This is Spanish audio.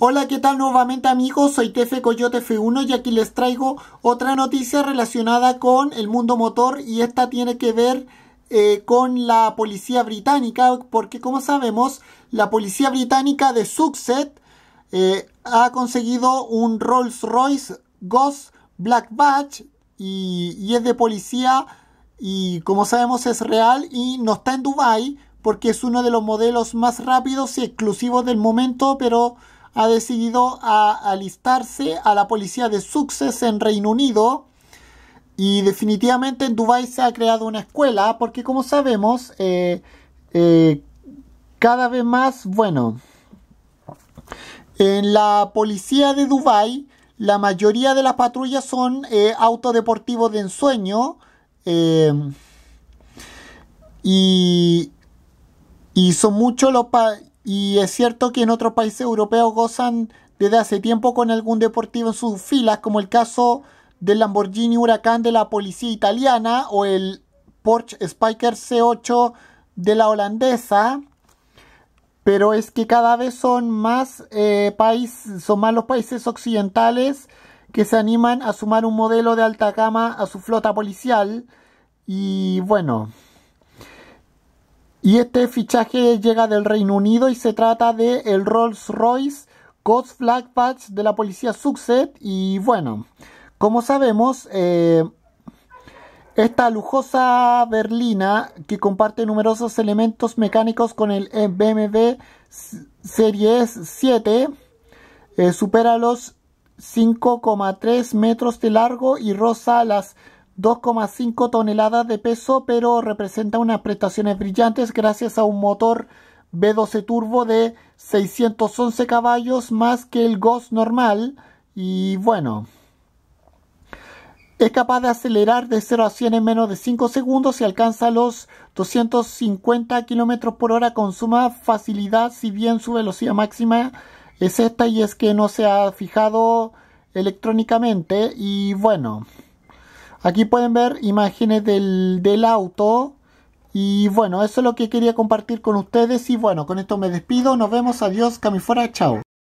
Hola, ¿qué tal nuevamente amigos? Soy Tefe Coyote F1 y aquí les traigo otra noticia relacionada con el mundo motor y esta tiene que ver eh, con la policía británica porque como sabemos la policía británica de Sucset eh, ha conseguido un Rolls Royce Ghost Black Badge y, y es de policía y como sabemos es real y no está en Dubai porque es uno de los modelos más rápidos y exclusivos del momento pero ha decidido alistarse a la policía de Success en Reino Unido. Y definitivamente en Dubái se ha creado una escuela, porque como sabemos, eh, eh, cada vez más, bueno, en la policía de Dubái, la mayoría de las patrullas son eh, autodeportivos de ensueño. y, y, son muchos los, y es cierto que en otros países europeos gozan desde hace tiempo con algún deportivo en sus filas, como el caso del Lamborghini Huracán de la policía italiana o el Porsche Spiker C8 de la holandesa. Pero es que cada vez son más, eh, países, son más los países occidentales que se animan a sumar un modelo de alta gama a su flota policial. Y bueno. Y este fichaje llega del Reino Unido y se trata de el Rolls Royce Ghost Flag Patch de la policía Succed. Y bueno, como sabemos, eh, esta lujosa berlina que comparte numerosos elementos mecánicos con el BMW Series 7 eh, supera los 5,3 metros de largo y roza las 2,5 toneladas de peso, pero representa unas prestaciones brillantes gracias a un motor B12 turbo de 611 caballos más que el Ghost normal. Y bueno, es capaz de acelerar de 0 a 100 en menos de 5 segundos y alcanza los 250 km por hora con suma facilidad, si bien su velocidad máxima es esta y es que no se ha fijado electrónicamente. Y bueno. Aquí pueden ver imágenes del, del auto. Y bueno, eso es lo que quería compartir con ustedes. Y bueno, con esto me despido. Nos vemos. Adiós, camifora. Chao.